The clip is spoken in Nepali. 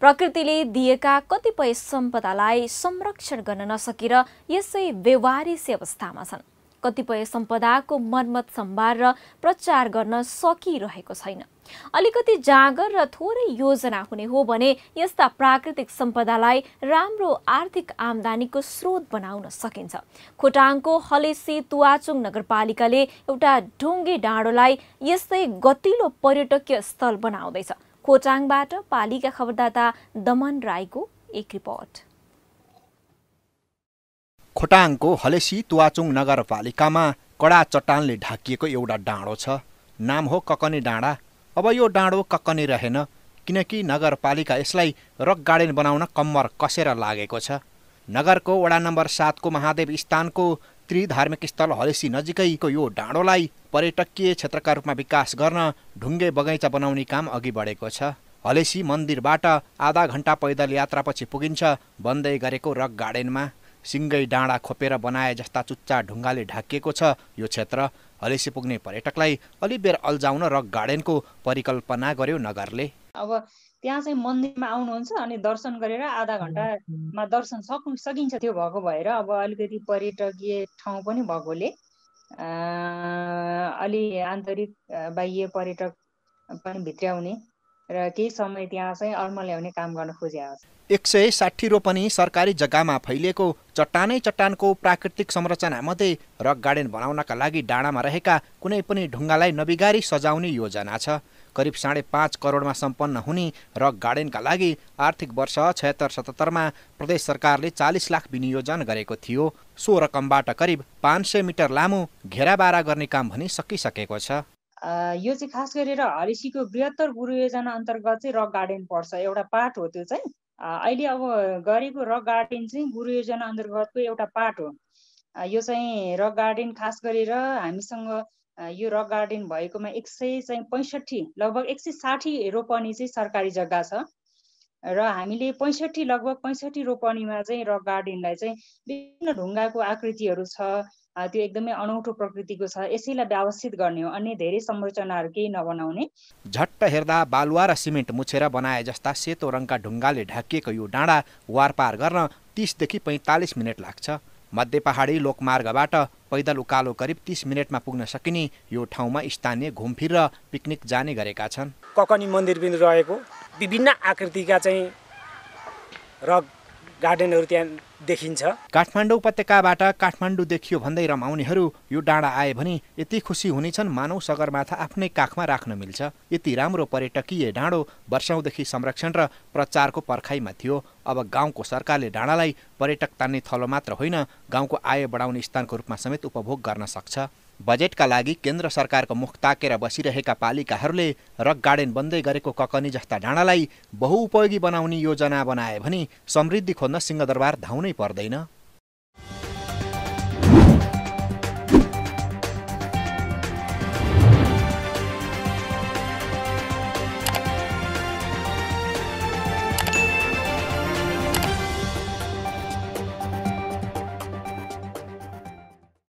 प्रकृतिले दिएका कतिपय सम्पदालाई संरक्षण गर्न नसकेर यसै व्यवहारिसी अवस्थामा छन् कतिपय सम्पदाको मर्मत सम्भार र प्रचार गर्न सकिरहेको छैन अलिकति जाँगर र थोरै योजना हुने हो भने यस्ता प्राकृतिक सम्पदालाई राम्रो आर्थिक आमदानीको स्रोत बनाउन सकिन्छ खोटाङको हलेसी तुवाचुङ नगरपालिकाले एउटा ढुङ्गे डाँडोलाई यस्तै गतिलो पर्यटकीय स्थल बनाउँदैछ खोटाङबाट पालिका खबरदाता दमन राईको एक रिपोर्ट खोटाङको हलेसी तुवाचुङ नगरपालिकामा कडा चट्टानले ढाकिएको एउटा डाँडो छ नाम हो ककनी डाँडा अब यो डाँडो ककनी रहेन किनकि नगरपालिका यसलाई रक गार्डन बनाउन कम्मर कसेर लागेको छ नगरको वडा नम्बर सातको महादेव स्थानको धार्मिक स्थल हलेसी नजिकैको यो डाँडोलाई पर्यटकीय क्षेत्रका रूपमा विकास गर्न ढुङ्गे बगैँचा बनाउने काम अघि बढेको छ हलेसी मन्दिरबाट आधा घन्टा पैदल यात्रापछि पुगिन्छ बन्दै गरेको रक गार्डनमा सिङ्गै डाँडा खोपेर बनाए जस्ता चुच्चा ढुङ्गाले ढाकिएको छ यो क्षेत्र हलेसी पुग्ने पर्यटकलाई अलि बेर अल्झाउन रक गार्डनको परिकल्पना गर्यो नगरले अब त्यहाँ चाहिँ मन्दिरमा आउनुहुन्छ अनि दर्शन गरेर आधा घन्टामा दर्शन सक्नु सकिन्छ त्यो भएको भएर अब अलिकति पर्यटकीय ठाउँ पनि भएकोले अलि आन्तरिक बाह्य पर्यटक पनि भित्राउने र केही समय त्यहाँ चाहिँ ल्याउने काम गर्न खोजेको एक सय साठी रोपनी सरकारी जग्गामा फैलिएको चट्टानै चट्टानको प्राकृतिक संरचना मध्ये रक गार्डन बनाउनका लागि डाँडामा रहेका कुनै पनि ढुङ्गालाई नबिगारी सजाउने योजना छ करिब साढे पाँच करोडमा सम्पन्न हुने रक गार्डनका लागि आर्थिक वर्ष छयत्तर सतहत्तरमा प्रदेश सरकारले चालिस लाख विनियोजन गरेको थियो सो रकमबाट करिब पाँच सय मिटर लामो घेराबारा गर्ने काम भने सकिसकेको छ यो चाहिँ खास गरेर हरिसीको बृहत्तर गुरु योजना अन्तर्गत चाहिँ रक गार्डन पर्छ एउटा पार्ट हो त्यो चाहिँ अहिले अब गरेको रक गार्डन चाहिँ गुरु योजना अन्तर्गतको एउटा पार्ट हो यो चाहिँ रक गार्डन खास गरेर हामीसँग यो रक गार्डन भएकोमा एक सय चाहिँ पैँसठी लगभग एक सय साठी रोपनी चाहिँ सरकारी जग्गा छ र हामीले पैँसठी लगभग पैँसठी रोपनीमा चाहिँ रक गार्डनलाई चाहिँ विभिन्न ढुङ्गाको आकृतिहरू छ त्यो एकदमै अनौठो प्रकृतिको छ यसैलाई व्यवस्थित गर्ने हो अन्य धेरै संरचनाहरू केही नबनाउने झट्ट हेर्दा बालुवा र सिमेन्ट मुछेर बनाए जस्ता सेतो रङका ढुङ्गाले ढाकिएको यो डाँडा वारपार गर्न तिसदेखि पैँतालिस मिनट लाग्छ मध्य पहाडी लोकमार्गबाट पैदल उकालो करिब तिस मिनटमा पुग्न सकिने यो ठाउँमा स्थानीय घुमफिर र पिकनिक जाने गरेका छन् ककनी मन्दिर पनि रहेको विभिन्न आकृतिका चाहिँ रग गार्डनहरू त्यहाँ देखिन्छ काठमाडौँ उपत्यकाबाट काठमाडौँ देखियो भन्दै रमाउनेहरू यो डाँडा आए भने यति खुसी हुनेछन् मानव सगरमाथा आफ्नै काखमा राख्न मिल्छ यति राम्रो पर्यटकीय डाँडो वर्षौँदेखि संरक्षण र प्रचारको पर्खाइमा थियो अब गाउँको सरकारले डाँडालाई पर्यटक तान्ने थलो मात्र होइन गाउँको आय बढाउने स्थानको रूपमा समेत उपभोग गर्न सक्छ बजेटका लागि केन्द्र सरकारको मुख ताकेर बसिरहेका पालिकाहरूले रक गार्डन बन्दै गरेको ककनी जस्ता डाँडालाई बहुउपयोगी बनाउने योजना बनाए भने समृद्धि खोज्न सिंहदरबार धाउनै पर्दैन